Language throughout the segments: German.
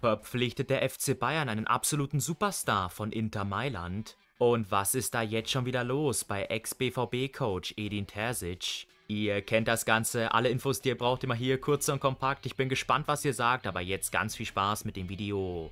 verpflichtet der FC Bayern einen absoluten Superstar von Inter Mailand. Und was ist da jetzt schon wieder los bei Ex-BVB-Coach Edin Terzic? Ihr kennt das Ganze, alle Infos, die ihr braucht, immer hier kurz und kompakt. Ich bin gespannt, was ihr sagt, aber jetzt ganz viel Spaß mit dem Video.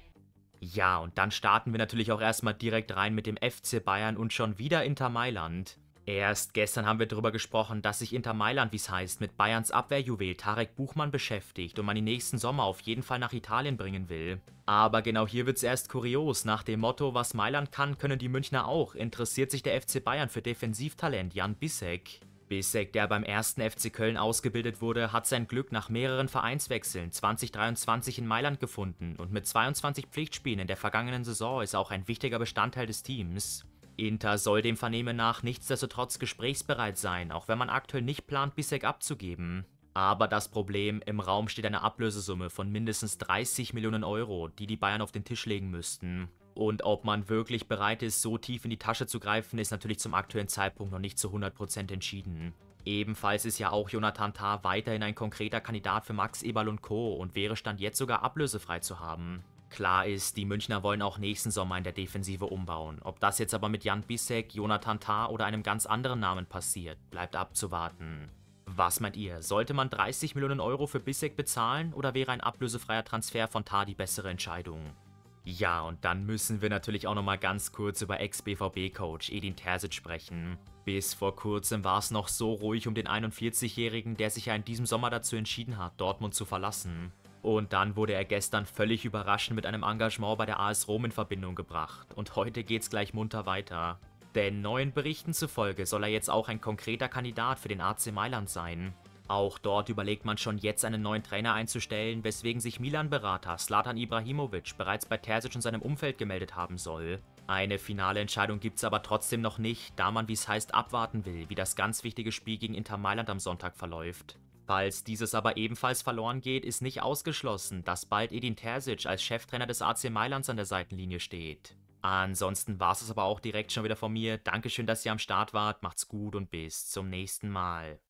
Ja, und dann starten wir natürlich auch erstmal direkt rein mit dem FC Bayern und schon wieder Inter Mailand. Erst gestern haben wir darüber gesprochen, dass sich Inter Mailand, wie es heißt, mit Bayerns Abwehrjuwel Tarek Buchmann beschäftigt und man ihn nächsten Sommer auf jeden Fall nach Italien bringen will. Aber genau hier wird's erst kurios. Nach dem Motto, was Mailand kann, können die Münchner auch, interessiert sich der FC Bayern für Defensivtalent Jan Bissek. Bissek, der beim ersten FC Köln ausgebildet wurde, hat sein Glück nach mehreren Vereinswechseln 2023 in Mailand gefunden und mit 22 Pflichtspielen in der vergangenen Saison ist er auch ein wichtiger Bestandteil des Teams. Inter soll dem Vernehmen nach nichtsdestotrotz gesprächsbereit sein, auch wenn man aktuell nicht plant, Bissek abzugeben. Aber das Problem, im Raum steht eine Ablösesumme von mindestens 30 Millionen Euro, die die Bayern auf den Tisch legen müssten. Und ob man wirklich bereit ist, so tief in die Tasche zu greifen, ist natürlich zum aktuellen Zeitpunkt noch nicht zu 100% entschieden. Ebenfalls ist ja auch Jonathan Tah weiterhin ein konkreter Kandidat für Max Eberl und Co. und wäre Stand jetzt sogar ablösefrei zu haben. Klar ist, die Münchner wollen auch nächsten Sommer in der Defensive umbauen. Ob das jetzt aber mit Jan Bissek, Jonathan Tah oder einem ganz anderen Namen passiert, bleibt abzuwarten. Was meint ihr, sollte man 30 Millionen Euro für Bissek bezahlen oder wäre ein ablösefreier Transfer von Tah die bessere Entscheidung? Ja, und dann müssen wir natürlich auch nochmal ganz kurz über Ex-BVB-Coach Edin Terzic sprechen. Bis vor kurzem war es noch so ruhig um den 41-Jährigen, der sich ja in diesem Sommer dazu entschieden hat, Dortmund zu verlassen. Und dann wurde er gestern völlig überraschend mit einem Engagement bei der AS Rom in Verbindung gebracht. Und heute geht's gleich munter weiter. Denn neuen Berichten zufolge soll er jetzt auch ein konkreter Kandidat für den AC Mailand sein. Auch dort überlegt man schon jetzt einen neuen Trainer einzustellen, weswegen sich Milan-Berater Slatan Ibrahimovic bereits bei Terzic und seinem Umfeld gemeldet haben soll. Eine finale Entscheidung gibt's aber trotzdem noch nicht, da man, wie es heißt, abwarten will, wie das ganz wichtige Spiel gegen Inter Mailand am Sonntag verläuft. Falls dieses aber ebenfalls verloren geht, ist nicht ausgeschlossen, dass bald Edin Terzic als Cheftrainer des AC Mailands an der Seitenlinie steht. Ansonsten war es aber auch direkt schon wieder von mir. Dankeschön, dass ihr am Start wart, macht's gut und bis zum nächsten Mal.